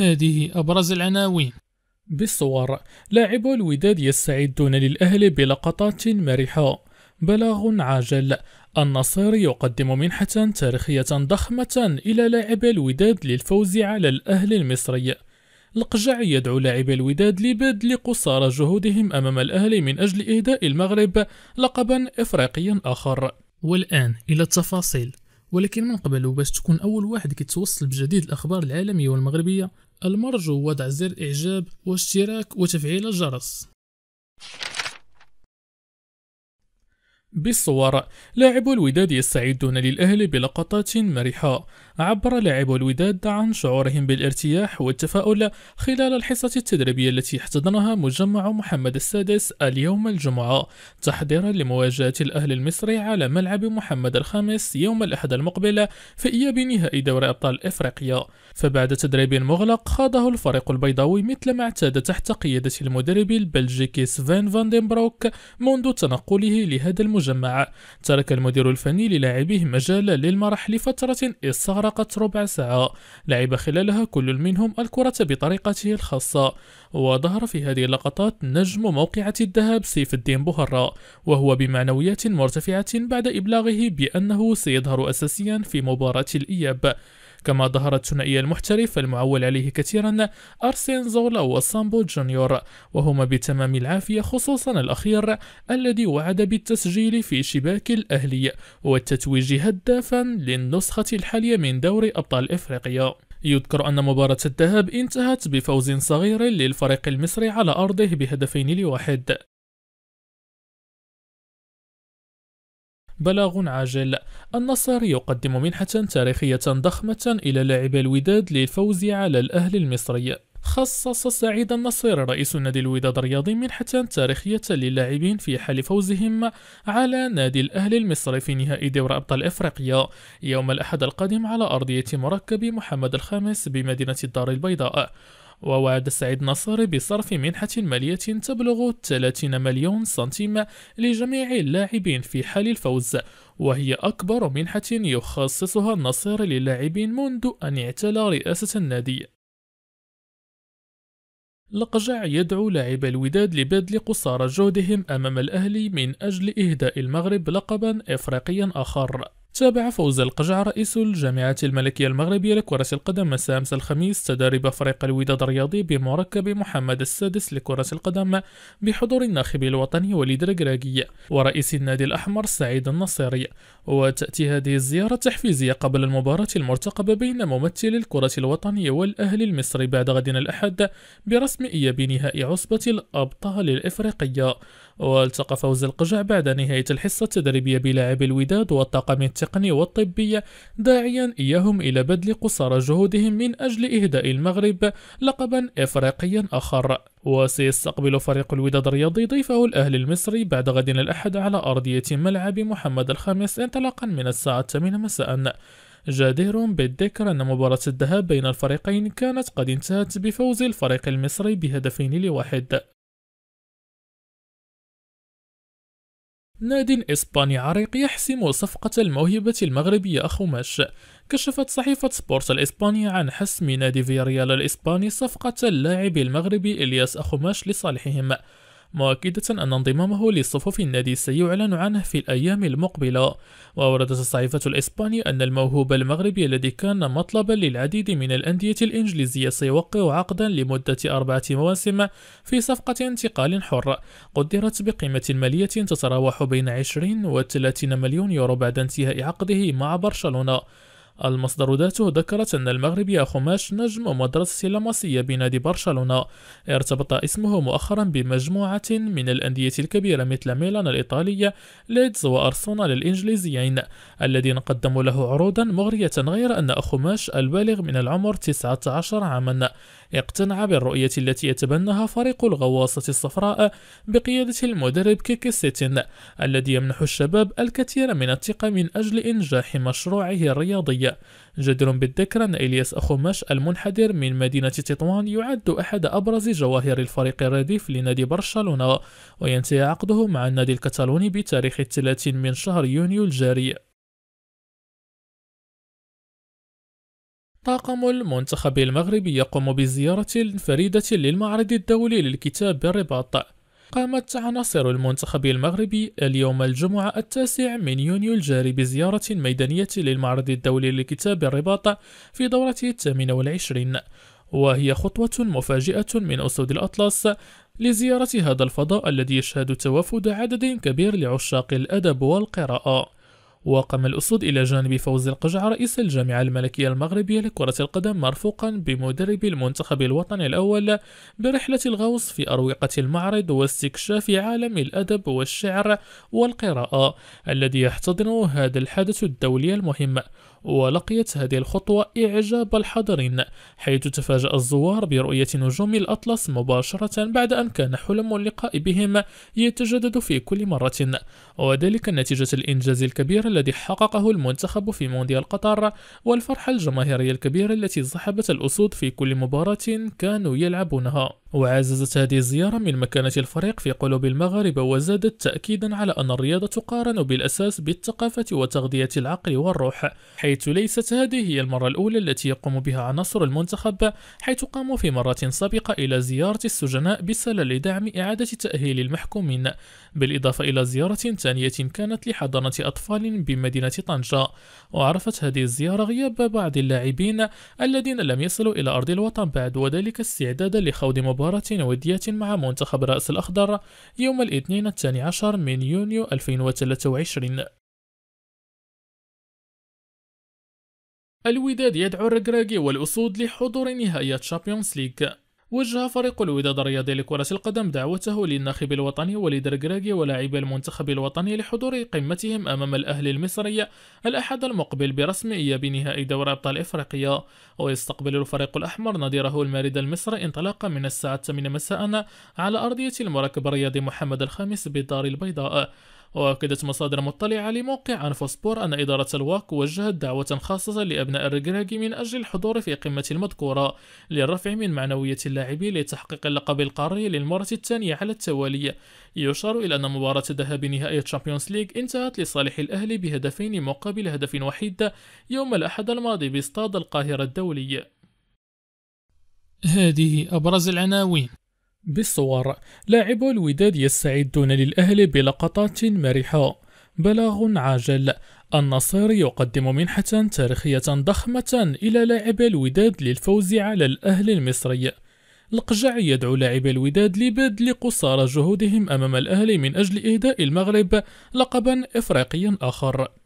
هذه أبرز العناوين بالصور لاعب الوداد يستعدون للأهل بلقطات مرحة بلاغ عاجل النصير يقدم منحة تاريخية ضخمة إلى لاعب الوداد للفوز على الأهل المصري القجعي يدعو لاعب الوداد لبذل قصارى جهودهم أمام الأهل من أجل إهداء المغرب لقبا إفريقيا آخر والآن إلى التفاصيل ولكن من قبل وباش تكون أول واحد كيتوصل بجديد الأخبار العالمية والمغربية المرجو وضع زر إعجاب واشتراك وتفعيل الجرس بالصور لاعب الوداد يستعدون للأهل بلقطات مرحة عبر لاعب الوداد عن شعورهم بالارتياح والتفاؤل خلال الحصة التدريبية التي احتضنها مجمع محمد السادس اليوم الجمعة تحضيرا لمواجهة الأهل المصري على ملعب محمد الخامس يوم الأحد المقبل في إياب نهائي دوري أبطال إفريقيا فبعد تدريب مغلق خاضه الفريق البيضاوي مثل ما اعتاد تحت قيادة المدرب البلجيكي سفين فاندنبروك منذ تنقله لهذا المدرب المجمع ترك المدير الفني للاعبيه مجالا للمرح لفترة استغرقت ربع ساعة لعب خلالها كل منهم الكرة بطريقته الخاصة وظهر في هذه اللقطات نجم موقعة الذهب سيف الدين بوهرة وهو بمعنويات مرتفعة بعد إبلاغه بأنه سيظهر أساسيا في مباراة الإياب كما ظهر الثنائي المحترف المعول عليه كثيرا أرسين زولا وسامبو جونيور وهما بتمام العافية خصوصا الأخير الذي وعد بالتسجيل في شباك الأهلي والتتويج هدافا للنسخة الحالية من دوري أبطال إفريقيا يذكر أن مباراة الذهاب انتهت بفوز صغير للفريق المصري على أرضه بهدفين لواحد بلاغ عاجل النصر يقدم منحة تاريخية ضخمة إلى لاعبي الوداد للفوز على الأهل المصري خصص سعيد النصير رئيس نادي الوداد الرياضي منحة تاريخية للاعبين في حال فوزهم على نادي الأهلي المصري في نهائي دوري أبطال إفريقيا يوم الأحد القادم على أرضية مركب محمد الخامس بمدينة الدار البيضاء ووعد سعيد نصر بصرف منحة مالية تبلغ 30 مليون سنتيم لجميع اللاعبين في حال الفوز وهي أكبر منحة يخصصها النصر للاعبين منذ أن اعتلى رئاسة النادي لقجع يدعو لاعب الوداد لبذل قصارى جهدهم أمام الأهلي من أجل إهداء المغرب لقبا إفريقيا آخر تابع فوز القجع رئيس الجامعة الملكية المغربية لكرة القدم مساء أمس الخميس تدارب فريق الوداد الرياضي بمركب محمد السادس لكرة القدم بحضور الناخب الوطني وليد الكراكي ورئيس النادي الأحمر سعيد النصيري وتأتي هذه الزيارة التحفيزية قبل المباراة المرتقبة بين ممثل الكرة الوطني والأهلي المصري بعد غد الأحد برسم إياب نهائي عصبة الأبطال الإفريقية والتقى فوز القجع بعد نهاية الحصة التدريبية بلاعبي الوداد والطاقم التقني والطبي داعيا إياهم إلى بذل قصارى جهودهم من أجل إهداء المغرب لقبا إفريقيا آخر وسيستقبل فريق الوداد الرياضي ضيفه الأهلي المصري بعد غد الأحد على أرضية ملعب محمد الخامس انطلاقا من الساعة 8 مساء جدير بالذكر أن مباراة الذهاب بين الفريقين كانت قد انتهت بفوز الفريق المصري بهدفين لواحد نادي إسباني عريق يحسم صفقة الموهبة المغربية أخوماش كشفت صحيفة سبورت الإسبانية عن حسم نادي فياريال الإسباني صفقة اللاعب المغربي إلياس أخوماش لصالحهم مؤكدة أن انضمامه لصفوف النادي سيعلن عنه في الأيام المقبلة وأوردت الصحيفة الإسبانية أن الموهوب المغربي الذي كان مطلبا للعديد من الأندية الإنجليزية سيوقع عقدا لمدة أربعة مواسم في صفقة انتقال حر قدرت بقيمة مالية تتراوح بين 20 و 30 مليون يورو بعد انتهاء عقده مع برشلونة المصدر ذاته ذكرت أن المغربي خماش نجم مدرسة لاماسيا بنادي برشلونة ارتبط اسمه مؤخرا بمجموعة من الأندية الكبيرة مثل ميلان الإيطالية ليدز وأرسنال الإنجليزيين الذين قدموا له عروضا مغرية غير أن خماش البالغ من العمر 19 عاما اقتنع بالرؤية التي يتبناها فريق الغواصة الصفراء بقيادة المدرب كيكي سيتين الذي يمنح الشباب الكثير من الثقة من أجل إنجاح مشروعه الرياضي جدير بالذكر أن إلياس أخماش المنحدر من مدينة تطوان يعد أحد أبرز جواهر الفريق الرديف لنادي برشلونة وينتهي عقده مع النادي الكتالوني بتاريخ 30 من شهر يونيو الجاري طاقم المنتخب المغربي يقوم بزيارة فريدة للمعرض الدولي للكتاب بالرباط قامت عناصر المنتخب المغربي اليوم الجمعة التاسع من يونيو الجاري بزيارة ميدانية للمعرض الدولي لكتاب الرباط في دورته الثامنة والعشرين وهي خطوة مفاجئة من أسود الأطلس لزيارة هذا الفضاء الذي يشهد توافد عدد كبير لعشاق الأدب والقراءة وقام الأسود إلى جانب فوز القجع رئيس الجامعة الملكية المغربية لكرة القدم مرفوقا بمدرب المنتخب الوطني الأول برحلة الغوص في أروقة المعرض واستكشاف عالم الأدب والشعر والقراءة الذي يحتضن هذا الحدث الدولي المهم ولقيت هذه الخطوة إعجاب الحاضرين حيث تفاجأ الزوار برؤية نجوم الأطلس مباشرة بعد أن كان حلم اللقاء بهم يتجدد في كل مرة وذلك نتيجة الإنجاز الكبير الذي حققه المنتخب في مونديال قطر والفرحة الجماهيرية الكبيرة التي صحبت الأسود في كل مباراة كانوا يلعبونها وعززت هذه الزيارة من مكانة الفريق في قلوب المغاربة وزادت تأكيدا على أن الرياضة تقارن بالأساس بالثقافة وتغذية العقل والروح حيث ليست هذه هي المرة الأولى التي يقوم بها عناصر المنتخب حيث قاموا في مرة سابقة إلى زيارة السجناء بسلة لدعم إعادة تأهيل المحكومين بالإضافة إلى زيارة ثانية كانت لحضانة أطفال بمدينة طنجة وعرفت هذه الزيارة غياب بعض اللاعبين الذين لم يصلوا إلى أرض الوطن بعد وذلك استعدادا لخوض مباراة ودية مع منتخب رأس الأخضر يوم الاثنين الثاني عشر من يونيو 2023 الوداد يدعو الركراكي والأسود لحضور نهاية تشامبيونز ليغ وجه فريق الوداد الرياضي لكرة القدم دعوته للناخب الوطني وليد ركراكي ولاعب المنتخب الوطني لحضور قمتهم أمام الأهلي المصري الأحد المقبل إياب بنهائي دوري أبطال إفريقيا ويستقبل الفريق الأحمر نظيره المارد المصري انطلاقا من الساعة 8 مساء على أرضية المركب الرياضي محمد الخامس بالدار البيضاء وأكدت مصادر مطلعة لموقع أنفوسبور أن إدارة الواك وجهت دعوة خاصة لأبناء الركراكي من أجل الحضور في القمة المذكورة للرفع من معنوية اللاعبين لتحقيق اللقب القاري للمرة الثانية على التوالي يشار إلى أن مباراة ذهاب نهائي الشامبيونز ليج انتهت لصالح الأهلي بهدفين مقابل هدف وحيد يوم الأحد الماضي باستاد القاهرة الدولي هذه أبرز العناوين بالصور لاعب الوداد يستعدون للأهل بلقطات مرحة بلاغ عاجل النصير يقدم منحة تاريخية ضخمة إلى لاعب الوداد للفوز على الأهل المصري القجع يدعو لاعب الوداد لبذل قصارى جهودهم أمام الأهلي من أجل إهداء المغرب لقبا إفريقيا آخر